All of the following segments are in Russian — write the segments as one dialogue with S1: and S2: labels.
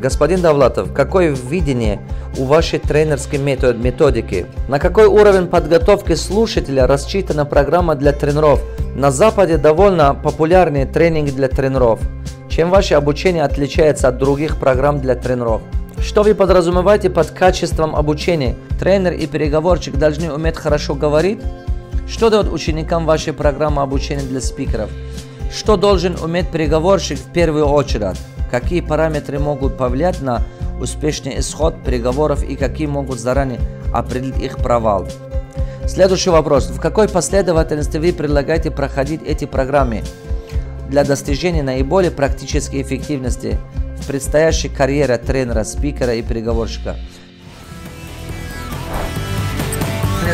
S1: Господин Давлатов, какое видение у вашей тренерской метод методики? На какой уровень подготовки слушателя рассчитана программа для тренеров? На Западе довольно популярный тренинг для тренеров. Чем ваше обучение отличается от других программ для тренеров? Что вы подразумеваете под качеством обучения? Тренер и переговорщик должны уметь хорошо говорить? Что дает ученикам вашей программы обучения для спикеров? Что должен уметь переговорщик в первую очередь? какие параметры могут повлиять на успешный исход переговоров и какие могут заранее определить их провал. Следующий вопрос. В какой последовательности вы предлагаете проходить эти программы для достижения наиболее практической эффективности в предстоящей карьере тренера, спикера и переговорщика?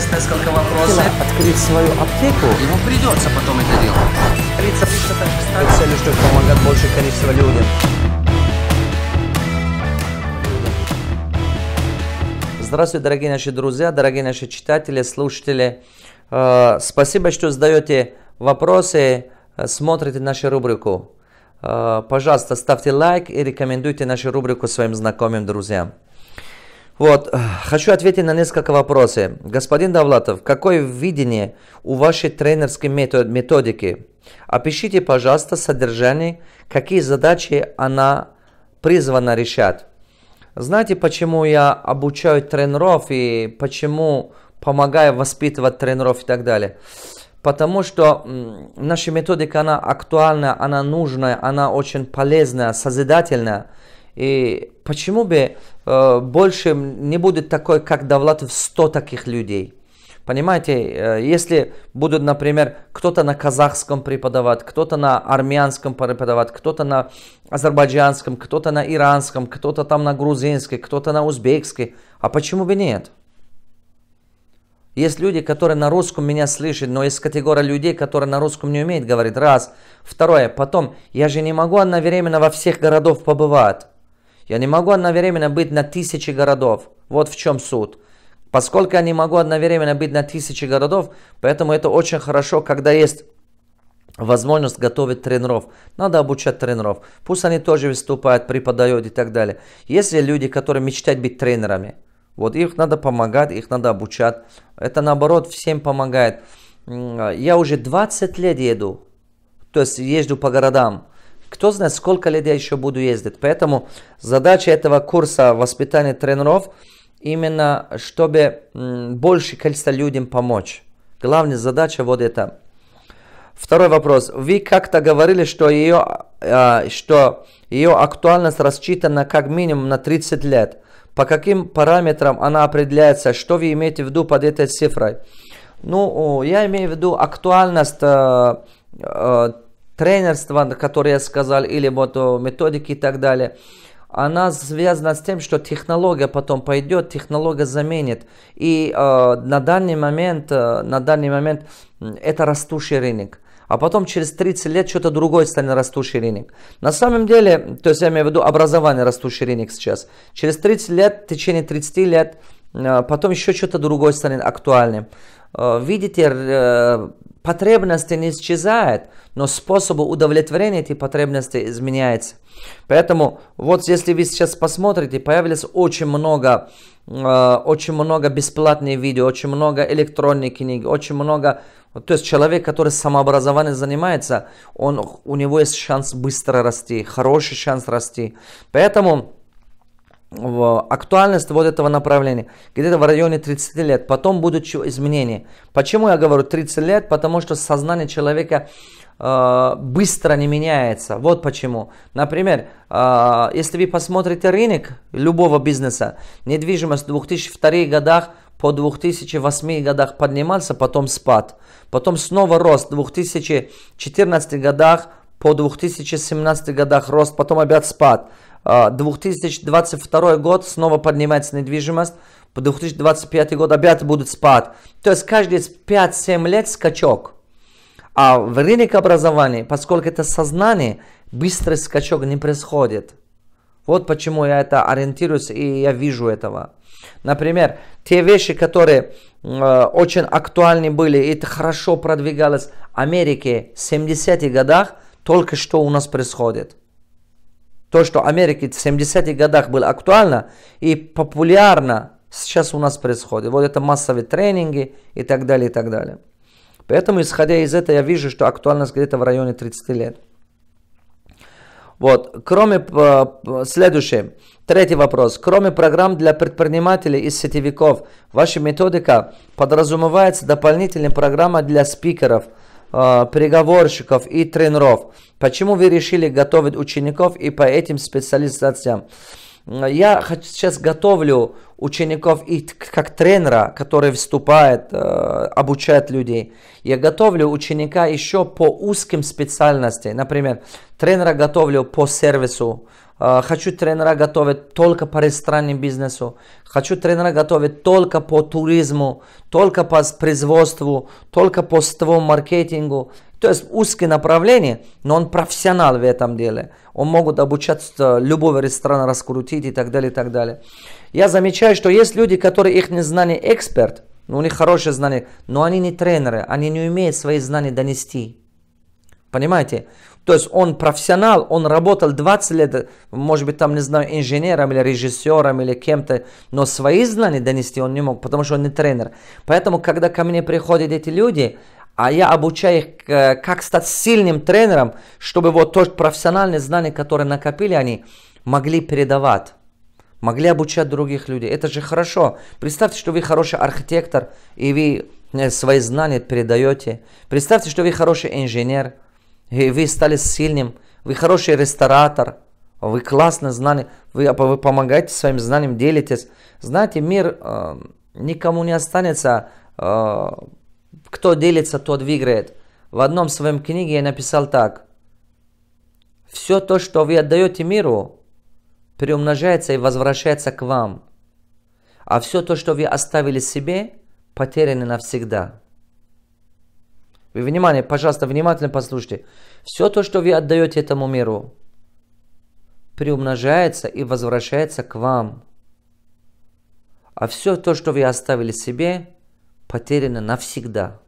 S1: задаст несколько вопросов. Открыть свою аптеку. Ему придется потом это делать. Лица так чтобы помогать больше количество людям. Здравствуйте, дорогие наши друзья, дорогие наши читатели, слушатели. Э, спасибо, что задаете вопросы, э, смотрите нашу рубрику. Э, пожалуйста, ставьте лайк и рекомендуйте нашу рубрику своим знакомым друзьям. Вот, э, хочу ответить на несколько вопросов. Господин Давлатов, какое видение у вашей тренерской метод методики? Опишите, пожалуйста, содержание, какие задачи она призвана решать. Знаете, почему я обучаю тренеров и почему помогаю воспитывать тренеров и так далее? Потому что наша методика, она актуальна, она нужная, она очень полезная, созидательная. И почему бы э, больше не будет такой, как Давлат, в 100 таких людей? Понимаете, э, если будут, например, кто-то на казахском преподавать, кто-то на армянском преподавать, кто-то на азербайджанском, кто-то на иранском, кто-то там на грузинской, кто-то на узбекской, а почему бы нет? Есть люди, которые на русском меня слышат, но есть категория людей, которые на русском не умеют говорить. Раз. Второе. Потом, я же не могу одновременно во всех городах побывать. Я не могу одновременно быть на тысячи городов. Вот в чем суть. Поскольку я не могу одновременно быть на тысячи городов, поэтому это очень хорошо, когда есть возможность готовить тренеров. Надо обучать тренеров. Пусть они тоже выступают, преподают и так далее. Если люди, которые мечтают быть тренерами, вот их надо помогать, их надо обучать. Это наоборот всем помогает. Я уже 20 лет еду, то есть езжу по городам. Кто знает, сколько лет я еще буду ездить. Поэтому задача этого курса воспитания тренеров именно, чтобы больше количество людям помочь. Главная задача вот это. Второй вопрос. Вы как-то говорили, что ее, а, что ее актуальность рассчитана как минимум на 30 лет. По каким параметрам она определяется? Что вы имеете в виду под этой цифрой? Ну, я имею в виду актуальность э, э, тренерство, которое я сказал, или вот методики и так далее, она связана с тем, что технология потом пойдет, технология заменит. И э, на данный момент, э, на данный момент это растущий рынок. А потом через 30 лет что-то другое станет растущий рынок. На самом деле, то есть я имею в виду образование растущий рынок сейчас. Через 30 лет, в течение 30 лет, э, потом еще что-то другое станет актуальным. Э, видите, э, потребности не исчезает, но способ удовлетворения этих потребностей изменяется. Поэтому вот если вы сейчас посмотрите, появилось очень много, э, очень много бесплатных видео, очень много электронных книг, очень много... то есть человек, который самообразованием занимается, он, у него есть шанс быстро расти, хороший шанс расти. Поэтому актуальность вот этого направления. Где-то в районе 30 лет. Потом будут изменения. Почему я говорю 30 лет? Потому что сознание человека э, быстро не меняется. Вот почему. Например, э, если вы посмотрите рынок любого бизнеса, недвижимость в 2002 годах по 2008 годах поднимался, потом спад. Потом снова рост в 2014 годах по 2017 годах рост, потом опять спад. 2022 а, год снова поднимается недвижимость, по 2025 год опять будет спад. То есть каждые 5-7 лет скачок. А в рынке образования, поскольку это сознание, быстрый скачок не происходит. Вот почему я это ориентируюсь и я вижу этого. Например, те вещи, которые э, очень актуальны были, и это хорошо продвигалось в Америке в 70-х годах, только что у нас происходит то, что в Америке в 70-х годах было актуально и популярно, сейчас у нас происходит. Вот это массовые тренинги и так далее, и так далее. Поэтому, исходя из этого, я вижу, что актуальность где-то в районе 30 лет. Вот, кроме, э, следующий третий вопрос. Кроме программ для предпринимателей и сетевиков, ваша методика подразумевается дополнительная программа для спикеров – э, приговорщиков и тренеров. Почему вы решили готовить учеников и по этим специализациям? Э, я сейчас готовлю учеников и как тренера, который выступает, э, обучает людей. Я готовлю ученика еще по узким специальностям. Например, тренера готовлю по сервису, а, хочу тренера готовить только по ресторанному бизнесу, хочу тренера готовить только по туризму, только по производству, только по сетевому маркетингу. То есть узкие направления, но он профессионал в этом деле. Он могут обучать э, любого ресторана раскрутить и так далее, и так далее. Я замечаю, что есть люди, которые их знания эксперт, у них хорошие знания, но они не тренеры, они не умеют свои знания донести. Понимаете? То есть он профессионал, он работал 20 лет, может быть, там, не знаю, инженером или режиссером или кем-то, но свои знания донести он не мог, потому что он не тренер. Поэтому, когда ко мне приходят эти люди, а я обучаю их, э, как стать сильным тренером, чтобы вот то профессиональные знания, которые накопили они, могли передавать могли обучать других людей. Это же хорошо. Представьте, что вы хороший архитектор, и вы э, свои знания передаете. Представьте, что вы хороший инженер, и вы стали сильным, вы хороший ресторатор, вы классно знали, вы, а, вы помогаете своим знанием, делитесь. Знаете, мир э, никому не останется, э, кто делится, тот выиграет. В одном своем книге я написал так. Все то, что вы отдаете миру, приумножается и возвращается к вам. А все то, что вы оставили себе, потеряно навсегда. Вы внимание, пожалуйста, внимательно послушайте. Все то, что вы отдаете этому миру, приумножается и возвращается к вам. А все то, что вы оставили себе, потеряно навсегда.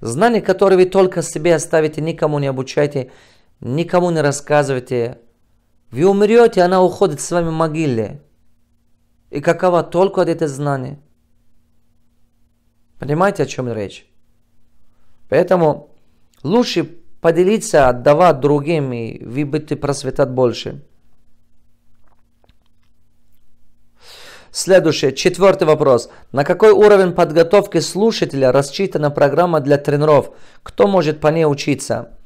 S1: Знания, которые вы только себе оставите, никому не обучаете, никому не рассказываете, вы умрете, она уходит с вами в могиле. И какова только от этого знания? Понимаете, о чем речь? Поэтому лучше поделиться, отдавать другим, и вы будете просветать больше. Следующее, четвертый вопрос. На какой уровень подготовки слушателя рассчитана программа для тренеров? Кто может по ней учиться?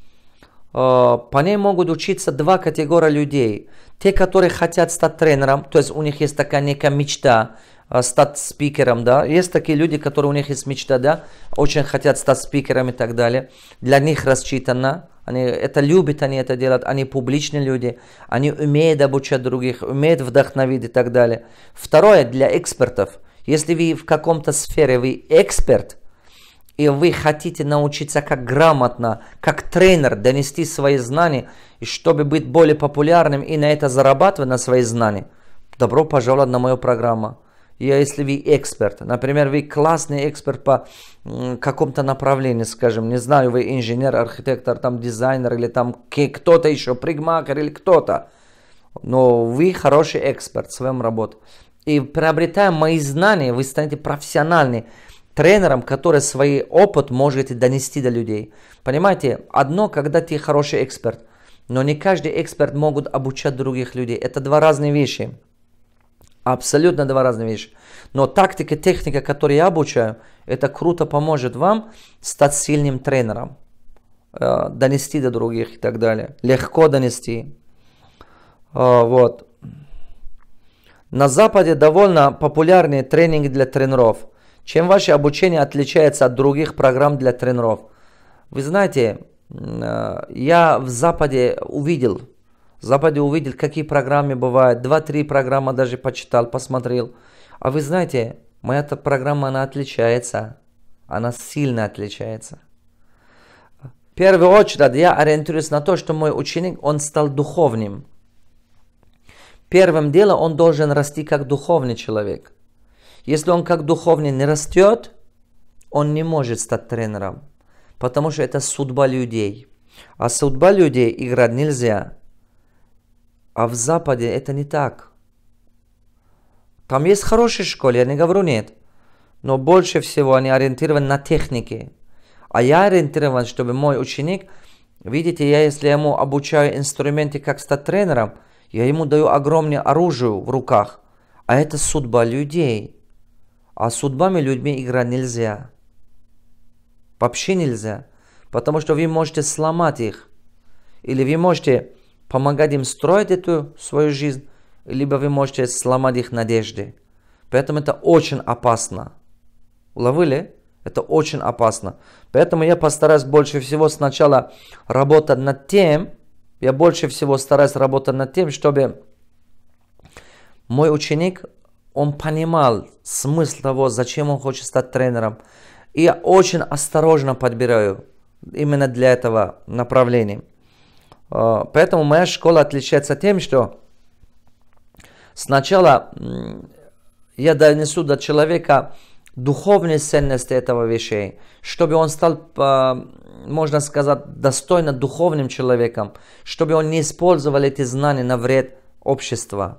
S1: Э, по ней могут учиться два категории людей. Те, которые хотят стать тренером, то есть у них есть такая некая мечта – а, стать спикером, да. Есть такие люди, которые у них есть мечта, да, очень хотят стать спикером и так далее. Для них рассчитано, они это любят, они это делают, они публичные люди, они умеют обучать других, умеют вдохновить и так далее. Второе, для экспертов. Если вы в каком-то сфере, вы эксперт, и вы хотите научиться как грамотно, как тренер донести свои знания, и чтобы быть более популярным и на это зарабатывать, на свои знания, добро пожаловать на мою программу если вы эксперт, например, вы классный эксперт по какому-то направлению, скажем, не знаю, вы инженер, архитектор, там дизайнер или там кто-то еще, пригмакер или кто-то, но вы хороший эксперт в своем работе. И приобретая мои знания, вы станете профессиональным тренером, который свой опыт можете донести до людей. Понимаете, одно, когда ты хороший эксперт, но не каждый эксперт могут обучать других людей. Это два разные вещи. Абсолютно два разных вещи. Но тактика, техника, которую я обучаю, это круто поможет вам стать сильным тренером, э, донести до других и так далее. Легко донести. Э, вот. На Западе довольно популярный тренинг для тренеров. Чем ваше обучение отличается от других программ для тренеров? Вы знаете, э, я в Западе увидел, Западе увидел, какие программы бывают. Два-три программы даже почитал, посмотрел. А вы знаете, моя -то программа, она отличается. Она сильно отличается. В первую очередь я ориентируюсь на то, что мой ученик, он стал духовным. Первым делом он должен расти как духовный человек. Если он как духовный не растет, он не может стать тренером, потому что это судьба людей. А судьба людей играть нельзя. А в Западе это не так. Там есть хорошие школы, я не говорю нет. Но больше всего они ориентированы на техники. А я ориентирован, чтобы мой ученик, видите, я если ему обучаю инструменты, как стать тренером, я ему даю огромное оружие в руках. А это судьба людей. А судьбами людьми играть нельзя. Вообще нельзя. Потому что вы можете сломать их. Или вы можете помогать им строить эту свою жизнь, либо вы можете сломать их надежды. Поэтому это очень опасно. Уловили? Это очень опасно. Поэтому я постараюсь больше всего сначала работать над тем, я больше всего стараюсь работать над тем, чтобы мой ученик, он понимал смысл того, зачем он хочет стать тренером. И я очень осторожно подбираю именно для этого направления. А, поэтому моя школа отличается тем, что сначала я донесу до человека духовные ценности этого вещей, чтобы он стал, а, можно сказать, достойно духовным человеком, чтобы он не использовал эти знания на вред общества.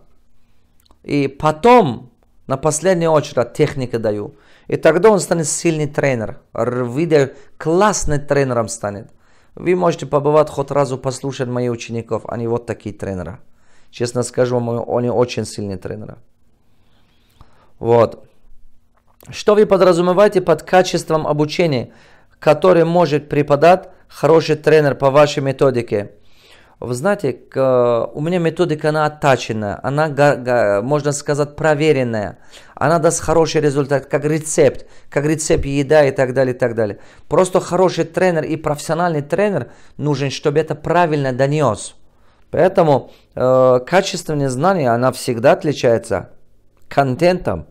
S1: И потом, на последнюю очередь, техника даю. И тогда он станет сильный тренер, видя, классный тренером станет – вы можете побывать хоть разу послушать моих учеников, они вот такие тренера. Честно скажу вам, они очень сильные тренера. Вот. Что вы подразумеваете под качеством обучения, которое может преподать хороший тренер по вашей методике? вы знаете, у меня методика, она оттаченная, она, можно сказать, проверенная. Она даст хороший результат, как рецепт, как рецепт еда и так далее, и так далее. Просто хороший тренер и профессиональный тренер нужен, чтобы это правильно донес. Поэтому э, качественное знание, она всегда отличается контентом.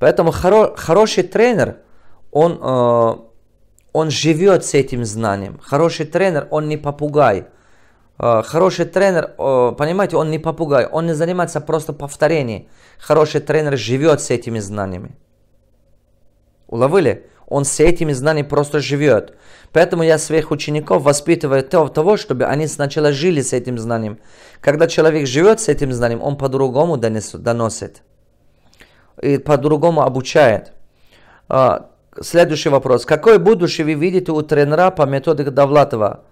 S1: Поэтому хоро хороший тренер, он, э, он живет с этим знанием. Хороший тренер, он не попугай – Э, хороший тренер, э, понимаете, он не попугай, он не занимается просто повторением. Хороший тренер живет с этими знаниями. Уловили? Он с этими знаниями просто живет. Поэтому я своих учеников воспитываю то, того, чтобы они сначала жили с этим знанием. Когда человек живет с этим знанием, он по-другому доносит. И по-другому обучает. Э, следующий вопрос. Какое будущее вы видите у тренера по методике Давлатова?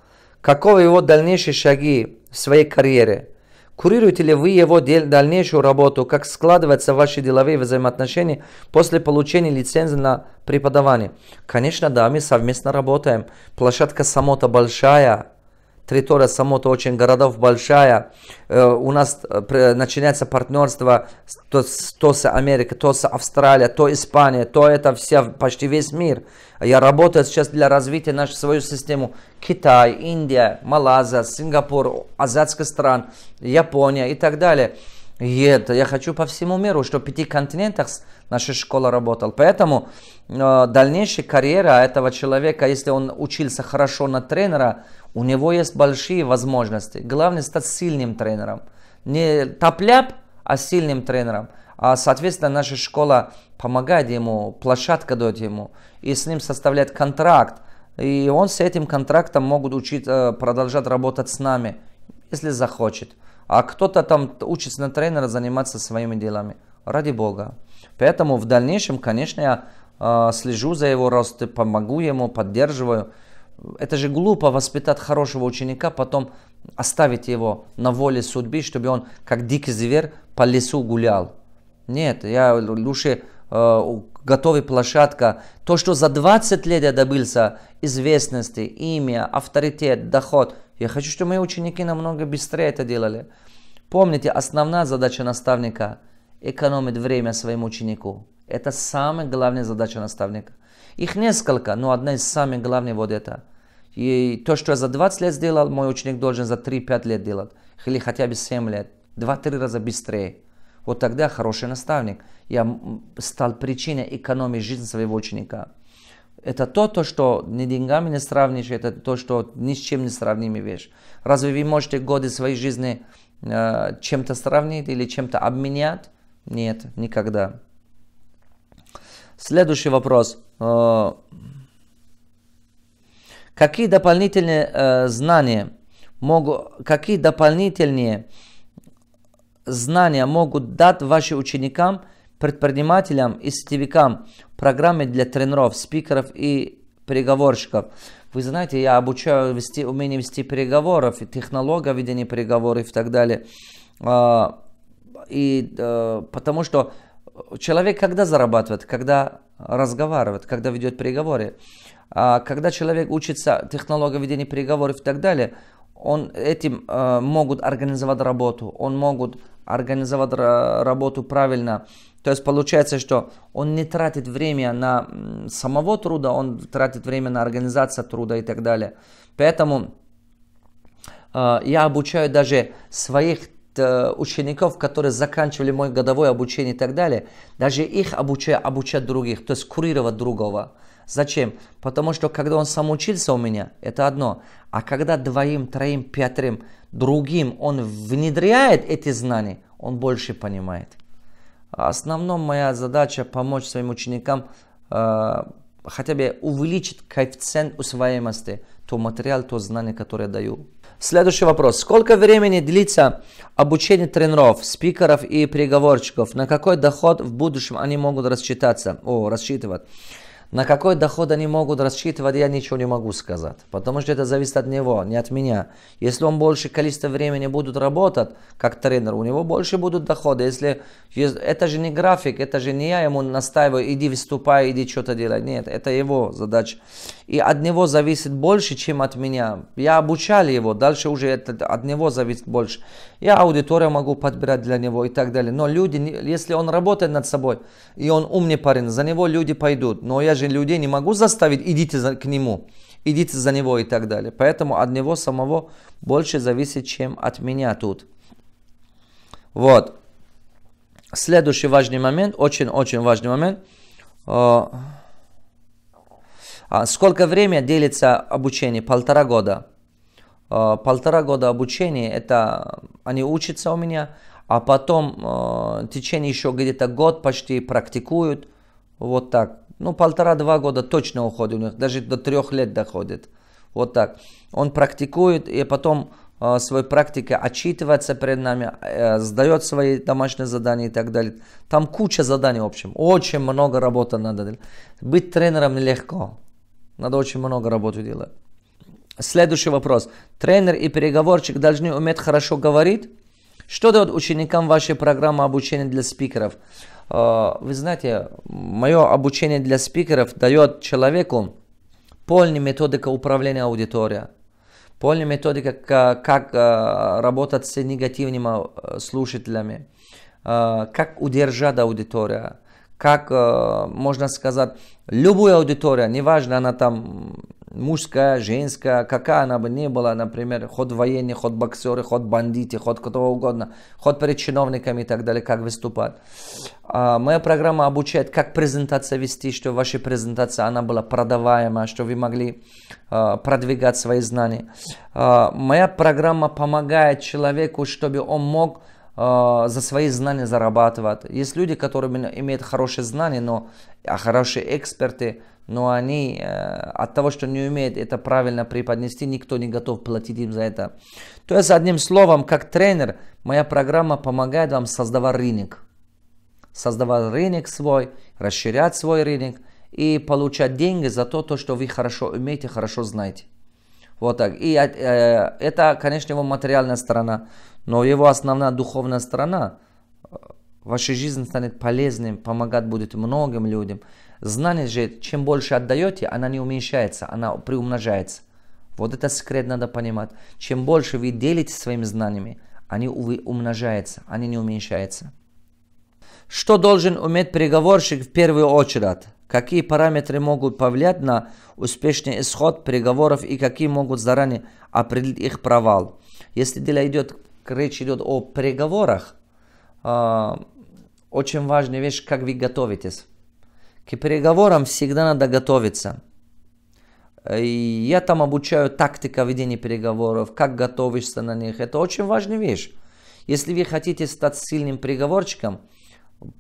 S1: Каковы его дальнейшие шаги в своей карьере? Курируете ли вы его дальнейшую работу? Как складываются ваши деловые взаимоотношения после получения лицензии на преподавание? Конечно, да, мы совместно работаем. Площадка самота большая, территория то очень городов большая. Э, у нас э, э, начинается партнерство то, то с Америкой, то с Австралией, то Испания, то это вся, почти весь мир. Я работаю сейчас для развития нашей свою систему. Китай, Индия, Малайзия, Сингапур, азиатские стран, Япония и так далее. И это я хочу по всему миру, что в пяти континентах наша школа работала. Поэтому э, дальнейшая карьера этого человека, если он учился хорошо на тренера, у него есть большие возможности. Главное стать сильным тренером. Не топляп, а сильным тренером. А, соответственно, наша школа помогает ему, площадка дает ему, и с ним составляет контракт. И он с этим контрактом могут учить, э, продолжать работать с нами, если захочет. А кто-то там учится на тренера заниматься своими делами. Ради Бога. Поэтому в дальнейшем, конечно, я а, слежу за его ростом, помогу ему, поддерживаю. Это же глупо воспитать хорошего ученика, потом оставить его на воле судьбы, чтобы он как дикий зверь по лесу гулял. Нет, я лучше э, готовый площадка. То, что за 20 лет я добился известности, имя, авторитет, доход. Я хочу, чтобы мои ученики намного быстрее это делали. Помните, основная задача наставника – экономит время своему ученику. Это самая главная задача наставника. Их несколько, но одна из самых главных вот это. И то, что я за 20 лет сделал, мой ученик должен за 3-5 лет делать. Или хотя бы 7 лет. 2-3 раза быстрее. Вот тогда хороший наставник. Я стал причиной экономии жизни своего ученика. Это то, то, что ни деньгами не сравнишь, это то, что ни с чем не сравнимая вещь. Разве вы можете годы своей жизни э, чем-то сравнить или чем-то обменять? Нет, никогда. Следующий вопрос. Э, какие дополнительные э, знания могут, какие дополнительные знания могут дать вашим ученикам, предпринимателям и сетевикам программы для тренеров, спикеров и переговорщиков? Вы знаете, я обучаю вести, умение вести переговоров, и технология ведения переговоров и так далее. А, и э, потому что человек когда зарабатывает, когда разговаривает, когда ведет переговоры, а когда человек учится технологии ведения переговоров и так далее, он этим э, могут организовать работу, он могут организовать работу правильно. То есть получается, что он не тратит время на самого труда, он тратит время на организацию труда и так далее. Поэтому э, я обучаю даже своих Э, учеников, которые заканчивали мой годовое обучение и так далее, даже их обучая, обучать других, то есть курировать другого. Зачем? Потому что когда он сам учился у меня, это одно. А когда двоим, троим, пятерым, другим он внедряет эти знания, он больше понимает. А основном моя задача помочь своим ученикам э, хотя бы увеличить коэффициент усвоимости, то материал, то знание, которое я даю. Следующий вопрос. Сколько времени длится обучение тренеров, спикеров и переговорщиков? На какой доход в будущем они могут рассчитаться? О, рассчитывать. На какой доход они могут рассчитывать, я ничего не могу сказать, потому что это зависит от него, не от меня. Если он больше количество времени будет работать как тренер, у него больше будут доходы. Если это же не график, это же не я ему настаиваю, иди выступай, иди что-то делай. Нет, это его задача. И от него зависит больше, чем от меня. Я обучал его, дальше уже это от него зависит больше я аудиторию могу подбирать для него и так далее. Но люди, если он работает над собой, и он умный парень, за него люди пойдут. Но я же людей не могу заставить, идите за, к нему, идите за него и так далее. Поэтому от него самого больше зависит, чем от меня тут. Вот. Следующий важный момент, очень-очень важный момент. Э, а сколько времени делится обучение? Полтора года. Э, полтора года обучения, это э, они учатся у меня, а потом э, в течение еще где-то год почти практикуют, вот так. Ну, полтора-два года точно уходит у них, даже до трех лет доходит. Вот так. Он практикует, и потом э, своей практикой отчитывается перед нами, э, сдает свои домашние задания и так далее. Там куча заданий, в общем. Очень много работы надо Быть тренером нелегко. Надо очень много работы делать. Следующий вопрос. Тренер и переговорщик должны уметь хорошо говорить? Что дает ученикам ваша программа обучения для спикеров? А, вы знаете, мое обучение для спикеров дает человеку полная методика управления аудиторией, полная методика, как а, работать с негативными а, слушателями, как удержать аудиторию, как можно сказать, любую аудиторию, неважно, она там мужская, женская, какая она бы ни была, например, ход военные, ход боксеры, ход бандиты, ход кто угодно, ход перед чиновниками и так далее, как выступать. А, моя программа обучает, как презентация вести, что ваша презентация, она была продаваема, что вы могли а, продвигать свои знания. А, моя программа помогает человеку, чтобы он мог Э, за свои знания зарабатывают. Есть люди, которые имеют хорошие знания, но а хорошие эксперты, но они э, от того, что не умеют это правильно преподнести, никто не готов платить им за это. То есть, одним словом, как тренер, моя программа помогает вам создавать рынок. Создавать рынок свой, расширять свой рынок и получать деньги за то, то что вы хорошо умеете, хорошо знаете. Вот так. И э, это, конечно, его материальная сторона, но его основная духовная сторона, э, ваша жизнь станет полезным, помогать будет многим людям. Знание же, чем больше отдаете, она не уменьшается, она приумножается. Вот это секрет надо понимать. Чем больше вы делитесь своими знаниями, они умножаются, они не уменьшаются. Что должен уметь переговорщик в первую очередь? какие параметры могут повлиять на успешный исход переговоров и какие могут заранее определить их провал. Если дело идет, речь идет о переговорах, э, очень важная вещь, как вы готовитесь. К переговорам всегда надо готовиться. И Я там обучаю тактика ведения переговоров, как готовишься на них. Это очень важная вещь. Если вы хотите стать сильным переговорщиком –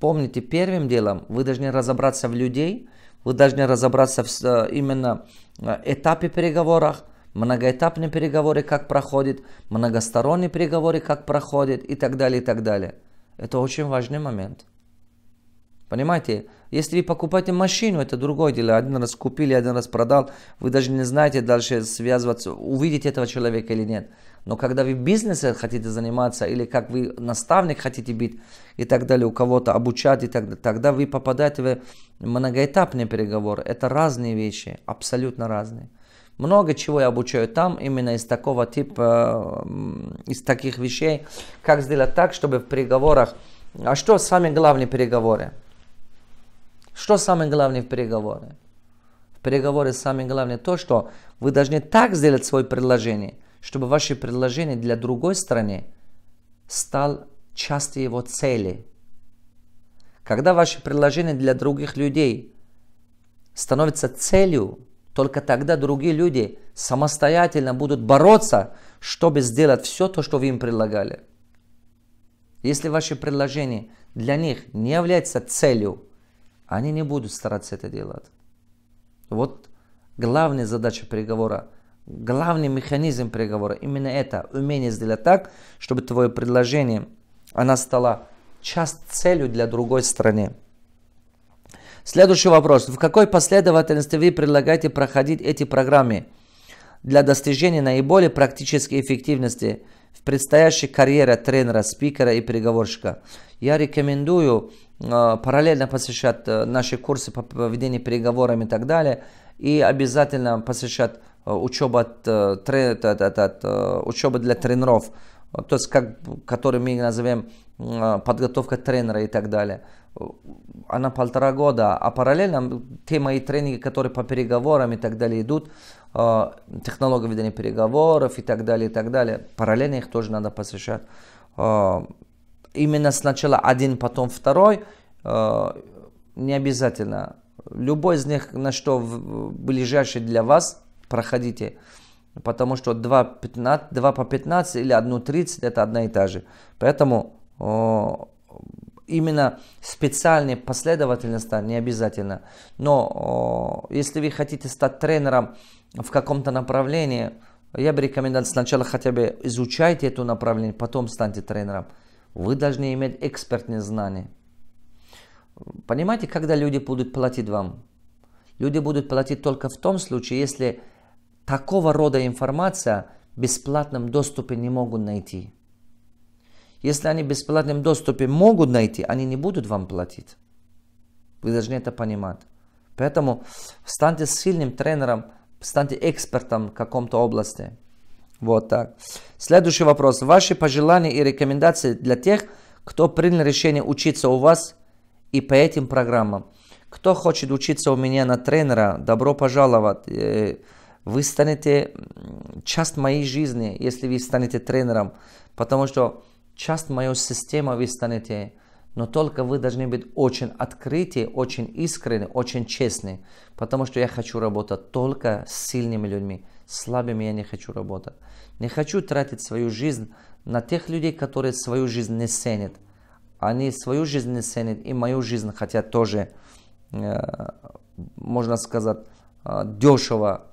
S1: Помните, первым делом вы должны разобраться в людей, вы должны разобраться в э, именно э, этапе переговорах, многоэтапные переговоры, как проходят, многосторонние переговоры, как проходят и так далее, и так далее. Это очень важный момент. Понимаете, если вы покупаете машину, это другое дело. Один раз купили, один раз продал. Вы даже не знаете дальше связываться, увидеть этого человека или нет. Но когда вы бизнесом хотите заниматься, или как вы наставник хотите быть, и так далее, у кого-то обучать, и так далее, тогда вы попадаете в многоэтапный переговор. Это разные вещи, абсолютно разные. Много чего я обучаю там, именно из такого типа, из таких вещей, как сделать так, чтобы в переговорах... А что самые главные переговоры? Что самое главное в переговоре? В переговоре самое главное то, что вы должны так сделать свое предложение, чтобы ваше предложение для другой стороны стал частью его цели. Когда ваше предложение для других людей становится целью, только тогда другие люди самостоятельно будут бороться, чтобы сделать все то, что вы им предлагали. Если ваше предложение для них не является целью, они не будут стараться это делать. Вот главная задача приговора, главный механизм приговора, именно это, умение сделать так, чтобы твое предложение, она стала часть целью для другой страны. Следующий вопрос. В какой последовательности вы предлагаете проходить эти программы для достижения наиболее практической эффективности в предстоящей карьере тренера, спикера и переговорщика? Я рекомендую а, параллельно посещать э, наши курсы по поведению переговорам и так далее. И обязательно посещать э, учебу, э, от, от, от, от, учебу для тренеров, то есть как, который мы назовем подготовка тренера и так далее. Она полтора года, а параллельно те мои тренинги, которые по переговорам и так далее идут, технология ведения переговоров и так далее, и так далее, параллельно их тоже надо посвящать именно сначала один, потом второй, э, не обязательно. Любой из них, на что ближайший для вас, проходите. Потому что 2, 15, 2 по 15 или 1.30 это одна и та же. Поэтому э, именно специальная последовательность не обязательно. Но э, если вы хотите стать тренером в каком-то направлении, я бы рекомендовал сначала хотя бы изучайте это направление, потом станьте тренером. Вы должны иметь экспертные знания. Понимаете, когда люди будут платить вам? Люди будут платить только в том случае, если такого рода информация в бесплатном доступе не могут найти. Если они в бесплатном доступе могут найти, они не будут вам платить. Вы должны это понимать. Поэтому станьте сильным тренером, станьте экспертом в каком-то области. Вот так. Следующий вопрос. Ваши пожелания и рекомендации для тех, кто принял решение учиться у вас и по этим программам. Кто хочет учиться у меня на тренера, добро пожаловать. Э, вы станете часть моей жизни, если вы станете тренером, потому что часть моей системы вы станете, но только вы должны быть очень открыты, очень искренны, очень честны, потому что я хочу работать только с сильными людьми слабыми я не хочу работать. Не хочу тратить свою жизнь на тех людей, которые свою жизнь не ценят. Они свою жизнь не ценят и мою жизнь хотят тоже, э, можно сказать, э, дешево,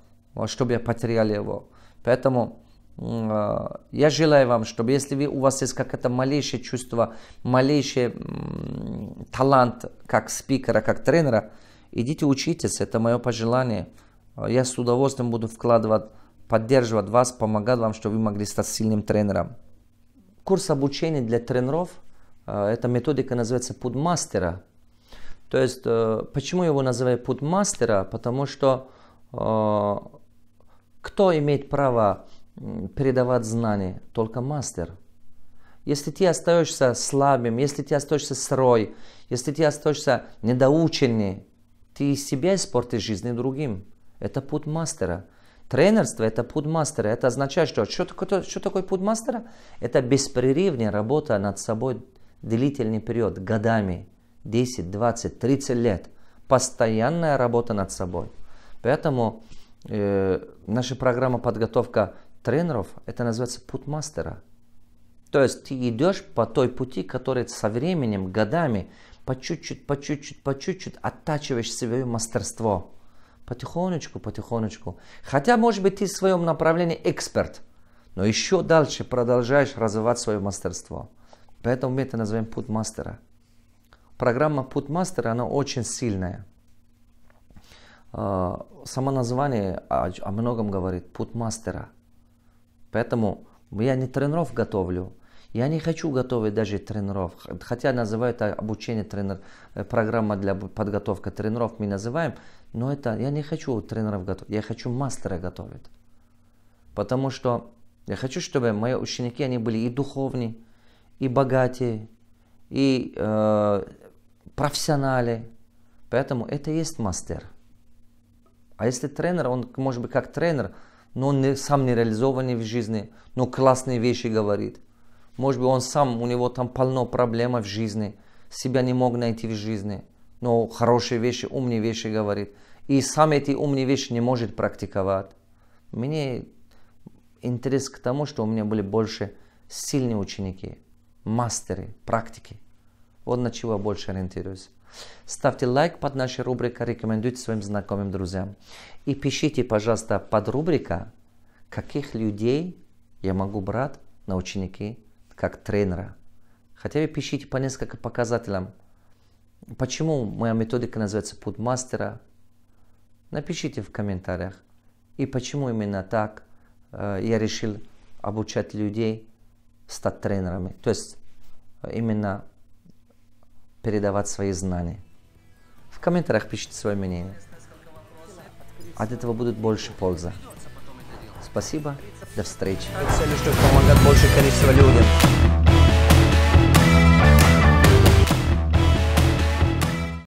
S1: чтобы я потерял его. Поэтому э, я желаю вам, чтобы если вы, у вас есть какое-то малейшее чувство, малейший талант как спикера, как тренера, идите учитесь, это мое пожелание. А, я с удовольствием буду вкладывать, поддерживать вас, помогать вам, чтобы вы могли стать сильным тренером. Курс обучения для тренеров, а, эта методика называется «Пудмастера». То есть, э, почему его называют «Пудмастера»? Потому что э, кто имеет право передавать знания? Только мастер. Если ты остаешься слабым, если ты остаешься сырой, если ты остаешься недоученный, ты себя испортишь жизнь другим. Это путь мастера. Тренерство – это путь мастера. Это означает, что что такое, что такое путь мастера? Это беспрерывная работа над собой длительный период, годами, 10, 20, 30 лет. Постоянная работа над собой. Поэтому э, наша программа подготовка тренеров, это называется путь мастера. То есть ты идешь по той пути, который со временем, годами, по чуть-чуть, по чуть-чуть, по чуть-чуть оттачиваешь свое мастерство. Потихонечку, потихонечку. Хотя, может быть, ты в своем направлении эксперт, но еще дальше продолжаешь развивать свое мастерство. Поэтому мы это называем путь мастера. Программа путь мастера, она очень сильная. А, само название о, многом говорит, путь мастера. Поэтому я не тренеров готовлю, я не хочу готовить даже тренеров, хотя называют обучение тренер, э, программа для подготовки тренеров, мы называем но это я не хочу тренеров готовить, я хочу мастера готовить. Потому что я хочу, чтобы мои ученики, они были и духовные, и богатые, и э, профессионали. Поэтому это и есть мастер. А если тренер, он может быть как тренер, но он не, сам не реализованный в жизни, но классные вещи говорит. Может быть, он сам, у него там полно проблем в жизни, себя не мог найти в жизни – но хорошие вещи, умные вещи говорит. И сам эти умные вещи не может практиковать. Мне интерес к тому, что у меня были больше сильные ученики, мастеры, практики. Вот на чего я больше ориентируюсь. Ставьте лайк под нашей рубрикой, рекомендуйте своим знакомым друзьям. И пишите, пожалуйста, под рубрика, каких людей я могу брать на ученики как тренера. Хотя бы пишите по несколько показателям, Почему моя методика называется путь мастера? Напишите в комментариях. И почему именно так э, я решил обучать людей стать тренерами. То есть э, именно передавать свои знания. В комментариях пишите свое мнение. От этого будет больше пользы. Спасибо, до встречи. Цели, чтобы помогать больше количество людям.